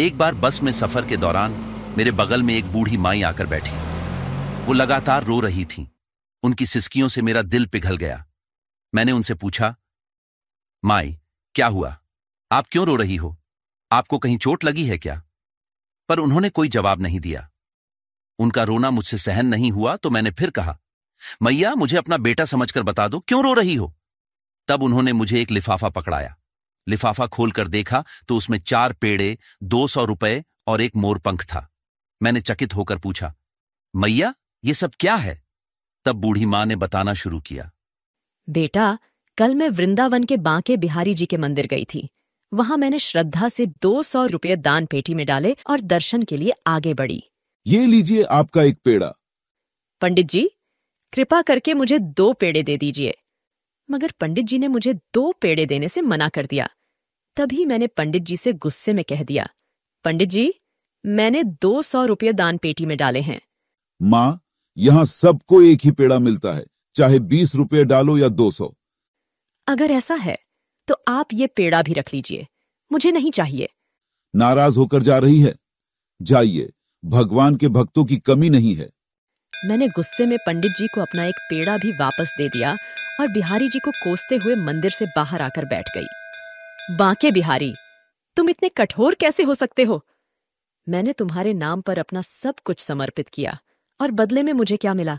एक बार बस में सफर के दौरान मेरे बगल में एक बूढ़ी माई आकर बैठी वो लगातार रो रही थी उनकी सिस्कियों से मेरा दिल पिघल गया मैंने उनसे पूछा माई क्या हुआ आप क्यों रो रही हो आपको कहीं चोट लगी है क्या पर उन्होंने कोई जवाब नहीं दिया उनका रोना मुझसे सहन नहीं हुआ तो मैंने फिर कहा मैया मुझे अपना बेटा समझकर बता दो क्यों रो रही हो तब उन्होंने मुझे एक लिफाफा पकड़ाया लिफाफा खोलकर देखा तो उसमें चार पेड़े दो सौ रुपये और एक मोरपंख था मैंने चकित होकर पूछा मैया ये सब क्या है तब बूढ़ी माँ ने बताना शुरू किया बेटा कल मैं वृंदावन के बांके बिहारी जी के मंदिर गई थी वहां मैंने श्रद्धा से दो सौ रुपये दान पेटी में डाले और दर्शन के लिए आगे बढ़ी ये लीजिए आपका एक पेड़ा पंडित जी कृपा करके मुझे दो पेड़े दे दीजिए मगर पंडित जी ने मुझे दो पेड़े देने से मना कर दिया तभी मैंने पंडित जी से गुस्से में कह दिया पंडित जी मैंने दो सौ रुपये दान पेटी में डाले हैं माँ यहाँ सबको एक ही पेड़ा मिलता है चाहे बीस रुपये डालो या दो सौ अगर ऐसा है तो आप ये पेड़ा भी रख लीजिए मुझे नहीं चाहिए नाराज होकर जा रही है जाइए भगवान के भक्तों की कमी नहीं है मैंने गुस्से में पंडित जी को अपना एक पेड़ा भी वापस दे दिया और बिहारी जी को कोसते हुए मंदिर से बाहर आकर बैठ गई बांके बिहारी तुम इतने कठोर कैसे हो सकते हो मैंने तुम्हारे नाम पर अपना सब कुछ समर्पित किया और बदले में मुझे क्या मिला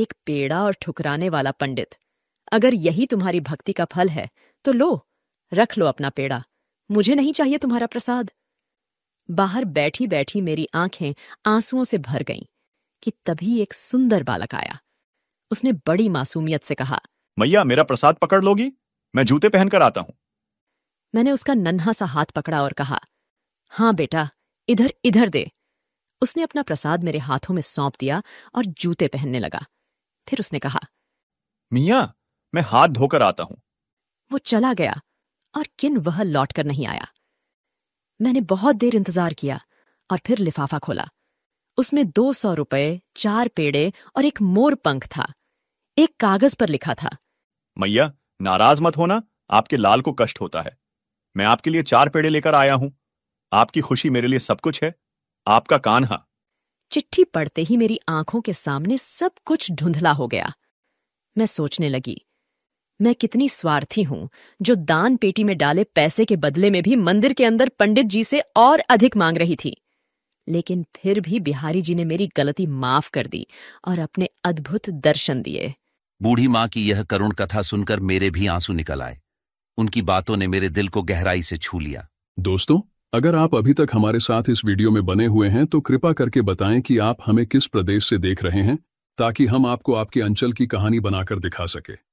एक पेड़ा और ठुकराने वाला पंडित अगर यही तुम्हारी भक्ति का फल है तो लो रख लो अपना पेड़ा मुझे नहीं चाहिए तुम्हारा प्रसाद बाहर बैठी बैठी मेरी आंखें आंसुओं से भर गईं कि तभी एक सुंदर बालक आया उसने बड़ी मासूमियत से कहा मैया मेरा प्रसाद पकड़ लोगी मैं जूते पहनकर आता हूं मैंने उसका नन्हा सा हाथ पकड़ा और कहा हाँ बेटा इधर इधर दे उसने अपना प्रसाद मेरे हाथों में सौंप दिया और जूते पहनने लगा फिर उसने कहा मिया मैं हाथ धोकर आता हूं वो चला गया और किन वह लौट कर नहीं आया मैंने बहुत देर इंतजार किया और फिर लिफाफा खोला उसमें दो सौ रुपये चार पेड़े और एक मोर पंख था एक कागज पर लिखा था मैया नाराज मत होना आपके लाल को कष्ट होता है मैं आपके लिए चार पेड़े लेकर आया हूं आपकी खुशी मेरे लिए सब कुछ है आपका कान हा चिट्ठी पढ़ते ही मेरी आंखों के सामने सब कुछ धुंधला हो गया मैं सोचने लगी मैं कितनी स्वार्थी हूं जो दान पेटी में डाले पैसे के बदले में भी मंदिर के अंदर पंडित जी से और अधिक मांग रही थी लेकिन फिर भी बिहारी जी ने मेरी गलती माफ कर दी और अपने अद्भुत दर्शन दिए बूढ़ी मां की यह करुण कथा सुनकर मेरे भी आंसू निकल आए उनकी बातों ने मेरे दिल को गहराई से छू लिया दोस्तों अगर आप अभी तक हमारे साथ इस वीडियो में बने हुए हैं तो कृपा करके बताएं कि आप हमें किस प्रदेश से देख रहे हैं ताकि हम आपको आपके अंचल की कहानी बनाकर दिखा सके